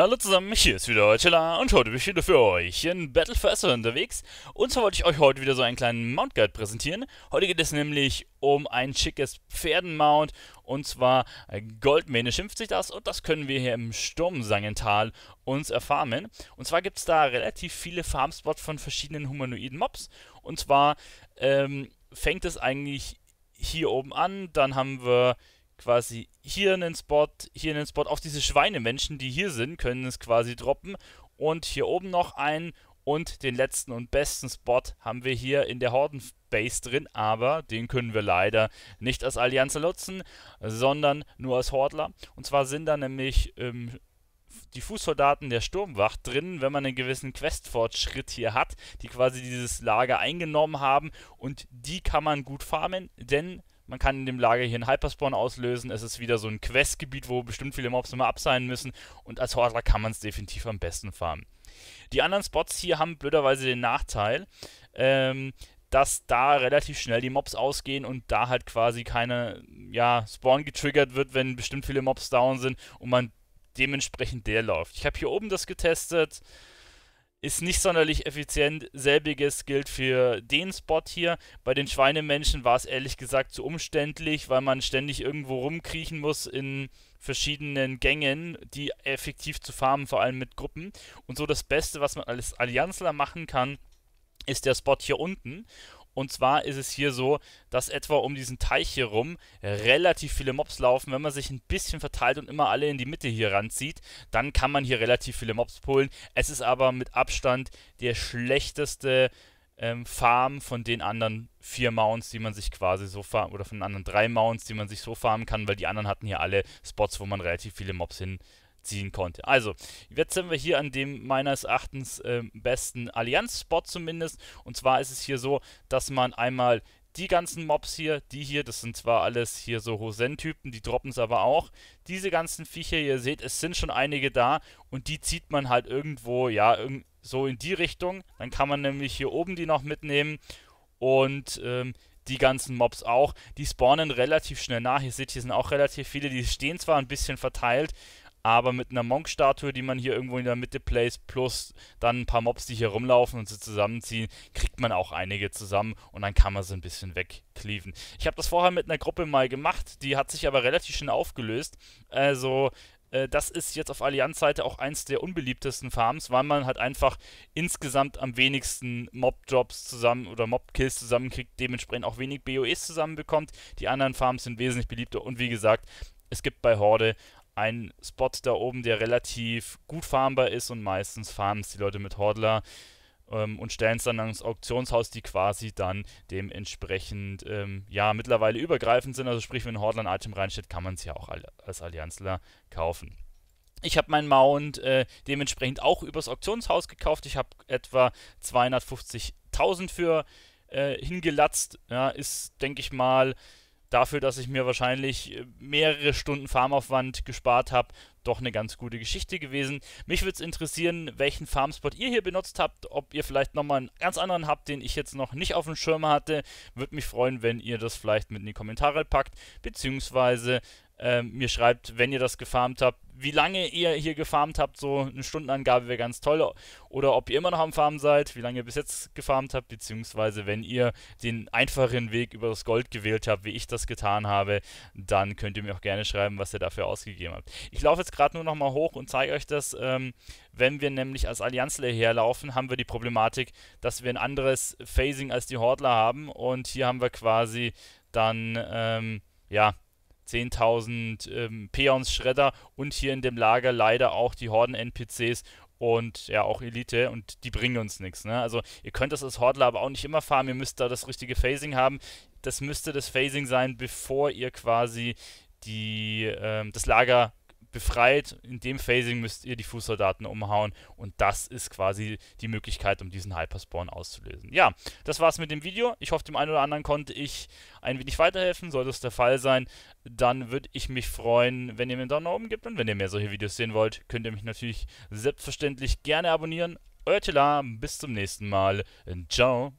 hallo zusammen, hier ist wieder Chilla und heute bin ich wieder für euch in Battle for Esser unterwegs. Und zwar wollte ich euch heute wieder so einen kleinen Mount Guide präsentieren. Heute geht es nämlich um ein schickes Pferdenmount und zwar Goldmähne schimpft sich das und das können wir hier im Sturmsangental uns erfarmen. Und zwar gibt es da relativ viele Farmspots von verschiedenen humanoiden Mobs und zwar ähm, fängt es eigentlich hier oben an, dann haben wir quasi hier einen Spot, hier einen Spot. Auch diese Schweinemenschen, die hier sind, können es quasi droppen. Und hier oben noch einen und den letzten und besten Spot haben wir hier in der Horden-Base drin, aber den können wir leider nicht als Allianz nutzen, sondern nur als Hordler. Und zwar sind da nämlich ähm, die Fußsoldaten der Sturmwacht drin, wenn man einen gewissen Questfortschritt hier hat, die quasi dieses Lager eingenommen haben und die kann man gut farmen, denn man kann in dem Lager hier einen Hyperspawn auslösen. Es ist wieder so ein Questgebiet, wo bestimmt viele Mobs immer ab sein müssen. Und als Hordler kann man es definitiv am besten farmen. Die anderen Spots hier haben blöderweise den Nachteil, ähm, dass da relativ schnell die Mobs ausgehen und da halt quasi keine ja, Spawn getriggert wird, wenn bestimmt viele Mobs down sind und man dementsprechend der läuft. Ich habe hier oben das getestet ist nicht sonderlich effizient. Selbiges gilt für den Spot hier. Bei den Schweinemenschen war es ehrlich gesagt zu umständlich, weil man ständig irgendwo rumkriechen muss in verschiedenen Gängen, die effektiv zu farmen, vor allem mit Gruppen. Und so das Beste, was man als Allianzler machen kann, ist der Spot hier unten. Und zwar ist es hier so, dass etwa um diesen Teich hier rum relativ viele Mobs laufen. Wenn man sich ein bisschen verteilt und immer alle in die Mitte hier ranzieht, dann kann man hier relativ viele Mobs pullen. Es ist aber mit Abstand der schlechteste ähm, Farm von den anderen vier Mounts, die man sich quasi so farmen, oder von den anderen drei Mounts, die man sich so farmen kann, weil die anderen hatten hier alle Spots, wo man relativ viele Mobs hin ziehen konnte. Also, jetzt sind wir hier an dem meines Erachtens äh, besten Allianz-Spot zumindest. Und zwar ist es hier so, dass man einmal die ganzen Mobs hier, die hier, das sind zwar alles hier so Hosen-Typen, die droppen es aber auch. Diese ganzen Viecher, ihr seht, es sind schon einige da und die zieht man halt irgendwo, ja, irg so in die Richtung. Dann kann man nämlich hier oben die noch mitnehmen und ähm, die ganzen Mobs auch. Die spawnen relativ schnell nach. Ihr seht, hier sind auch relativ viele, die stehen zwar ein bisschen verteilt, aber mit einer Monk-Statue, die man hier irgendwo in der Mitte place, plus dann ein paar Mobs, die hier rumlaufen und sie zusammenziehen, kriegt man auch einige zusammen und dann kann man sie ein bisschen wegcleaven. Ich habe das vorher mit einer Gruppe mal gemacht, die hat sich aber relativ schnell aufgelöst. Also äh, das ist jetzt auf Allianz-Seite auch eins der unbeliebtesten Farms, weil man halt einfach insgesamt am wenigsten Mob-Drops zusammen oder Mob-Kills zusammenkriegt, dementsprechend auch wenig BOEs zusammenbekommt. Die anderen Farms sind wesentlich beliebter und wie gesagt, es gibt bei Horde ein Spot da oben, der relativ gut farmbar ist und meistens farmen es die Leute mit Hordler ähm, und stellen es dann ans Auktionshaus, die quasi dann dementsprechend ähm, ja mittlerweile übergreifend sind. Also sprich, wenn ein Hordler ein Item reinsteht, kann man es ja auch als Allianzler kaufen. Ich habe meinen Mount äh, dementsprechend auch übers Auktionshaus gekauft. Ich habe etwa 250.000 für äh, hingelatzt. Ja, ist, denke ich mal, dafür, dass ich mir wahrscheinlich äh, mehrere Stunden Farmaufwand gespart habe, doch eine ganz gute Geschichte gewesen. Mich würde es interessieren, welchen Farmspot ihr hier benutzt habt, ob ihr vielleicht nochmal einen ganz anderen habt, den ich jetzt noch nicht auf dem Schirm hatte. Würde mich freuen, wenn ihr das vielleicht mit in die Kommentare packt, beziehungsweise ähm, mir schreibt, wenn ihr das gefarmt habt, wie lange ihr hier gefarmt habt, so eine Stundenangabe wäre ganz toll. Oder ob ihr immer noch am Farmen seid, wie lange ihr bis jetzt gefarmt habt, beziehungsweise wenn ihr den einfacheren Weg über das Gold gewählt habt, wie ich das getan habe, dann könnt ihr mir auch gerne schreiben, was ihr dafür ausgegeben habt. Ich laufe jetzt gerade nur nochmal hoch und zeige euch das. Ähm, wenn wir nämlich als Allianzler herlaufen, haben wir die Problematik, dass wir ein anderes Phasing als die Hordler haben und hier haben wir quasi dann, ähm, ja, 10.000 ähm, Peons Schredder und hier in dem Lager leider auch die Horden NPCs und ja auch Elite und die bringen uns nichts. Ne? Also ihr könnt das als Hordler aber auch nicht immer farmen, ihr müsst da das richtige Phasing haben. Das müsste das Phasing sein, bevor ihr quasi die, ähm, das Lager befreit. In dem Phasing müsst ihr die Fußsoldaten umhauen und das ist quasi die Möglichkeit, um diesen Hyperspawn auszulösen. Ja, das war's mit dem Video. Ich hoffe, dem einen oder anderen konnte ich ein wenig weiterhelfen. Sollte es der Fall sein, dann würde ich mich freuen, wenn ihr mir einen Daumen nach oben gebt und wenn ihr mehr solche Videos sehen wollt, könnt ihr mich natürlich selbstverständlich gerne abonnieren. Euer Tila, bis zum nächsten Mal. Ciao.